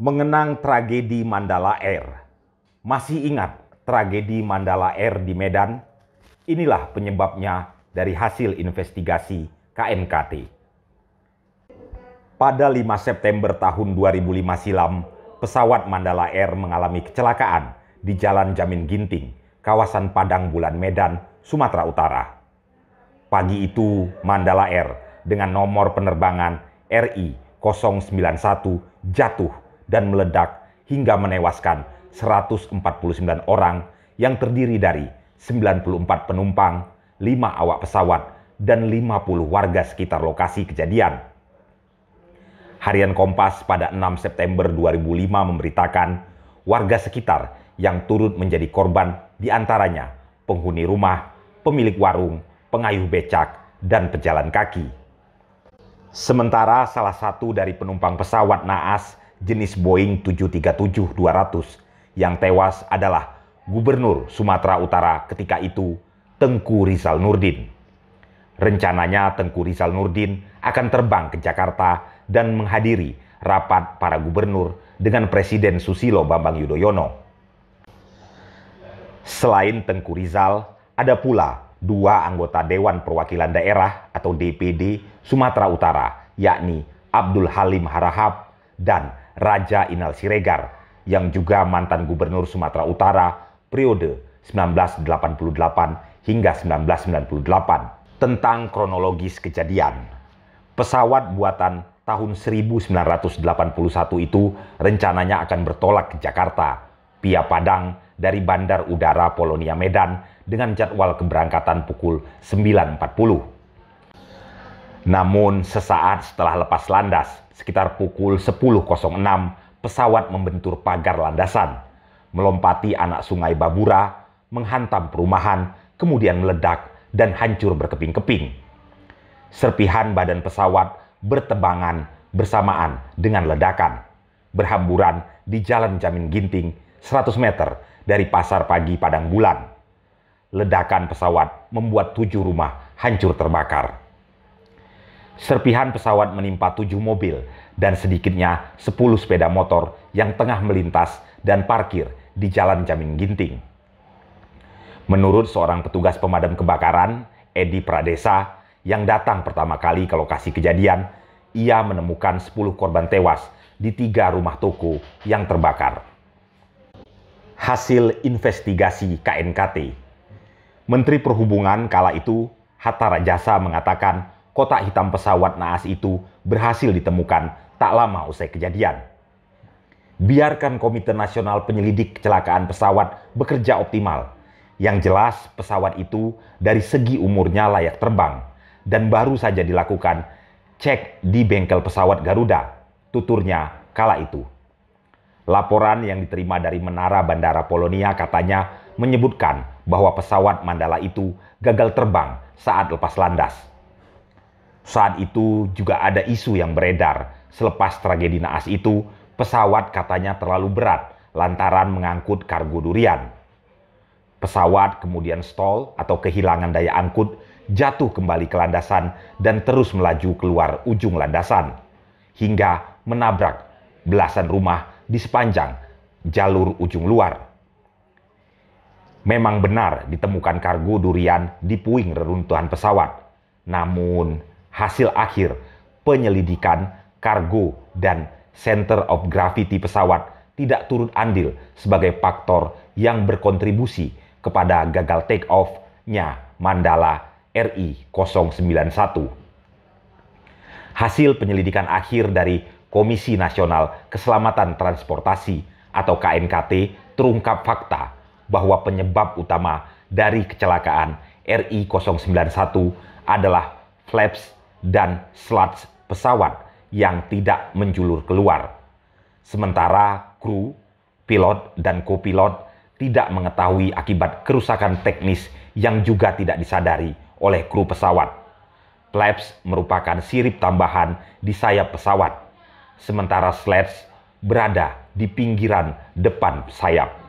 mengenang tragedi Mandala Air. Masih ingat tragedi Mandala Air di Medan? Inilah penyebabnya dari hasil investigasi KNKT. Pada 5 September tahun 2005 silam, pesawat Mandala Air mengalami kecelakaan di Jalan Jamin Ginting, kawasan Padang Bulan Medan, Sumatera Utara. Pagi itu, Mandala Air dengan nomor penerbangan RI 091 jatuh dan meledak hingga menewaskan 149 orang yang terdiri dari 94 penumpang, 5 awak pesawat, dan 50 warga sekitar lokasi kejadian. Harian Kompas pada 6 September 2005 memberitakan warga sekitar yang turut menjadi korban diantaranya penghuni rumah, pemilik warung, pengayuh becak, dan pejalan kaki. Sementara salah satu dari penumpang pesawat naas jenis Boeing 737-200 yang tewas adalah Gubernur Sumatera Utara ketika itu Tengku Rizal Nurdin. Rencananya Tengku Rizal Nurdin akan terbang ke Jakarta dan menghadiri rapat para gubernur dengan Presiden Susilo Bambang Yudhoyono. Selain Tengku Rizal, ada pula dua anggota Dewan Perwakilan Daerah atau DPD Sumatera Utara, yakni Abdul Halim Harahap dan Raja Inal Siregar yang juga mantan gubernur Sumatera Utara periode 1988 hingga 1998 tentang kronologis kejadian. Pesawat buatan tahun 1981 itu rencananya akan bertolak ke Jakarta via Padang dari Bandar Udara Polonia Medan dengan jadwal keberangkatan pukul 9.40. Namun sesaat setelah lepas landas, Sekitar pukul 10.06, pesawat membentur pagar landasan, melompati anak sungai Babura, menghantam perumahan, kemudian meledak dan hancur berkeping-keping. Serpihan badan pesawat bertebangan bersamaan dengan ledakan, berhamburan di Jalan Jamin Ginting 100 meter dari pasar pagi Padang Bulan. Ledakan pesawat membuat tujuh rumah hancur terbakar. Serpihan pesawat menimpa tujuh mobil dan sedikitnya 10 sepeda motor yang tengah melintas dan parkir di Jalan Jamin Ginting. Menurut seorang petugas pemadam kebakaran, Edi Pradesa, yang datang pertama kali ke lokasi kejadian, ia menemukan 10 korban tewas di tiga rumah toko yang terbakar. Hasil investigasi KNKT Menteri Perhubungan kala itu, Hatta Rajasa mengatakan kotak hitam pesawat naas itu berhasil ditemukan tak lama usai kejadian. Biarkan Komite Nasional Penyelidik Kecelakaan Pesawat bekerja optimal. Yang jelas pesawat itu dari segi umurnya layak terbang dan baru saja dilakukan cek di bengkel pesawat Garuda, tuturnya kala itu. Laporan yang diterima dari Menara Bandara Polonia katanya menyebutkan bahwa pesawat Mandala itu gagal terbang saat lepas landas saat itu juga ada isu yang beredar selepas tragedi naas itu, pesawat katanya terlalu berat lantaran mengangkut kargo durian. Pesawat kemudian stall atau kehilangan daya angkut, jatuh kembali ke landasan dan terus melaju keluar ujung landasan hingga menabrak belasan rumah di sepanjang jalur ujung luar. Memang benar ditemukan kargo durian di puing reruntuhan pesawat, namun hasil akhir penyelidikan kargo dan center of gravity pesawat tidak turut andil sebagai faktor yang berkontribusi kepada gagal take off-nya Mandala RI-091. Hasil penyelidikan akhir dari Komisi Nasional Keselamatan Transportasi atau KNKT terungkap fakta bahwa penyebab utama dari kecelakaan RI-091 adalah flaps dan sludge pesawat yang tidak menjulur keluar. Sementara kru, pilot, dan kopilot tidak mengetahui akibat kerusakan teknis yang juga tidak disadari oleh kru pesawat. Flaps merupakan sirip tambahan di sayap pesawat, sementara slats berada di pinggiran depan sayap.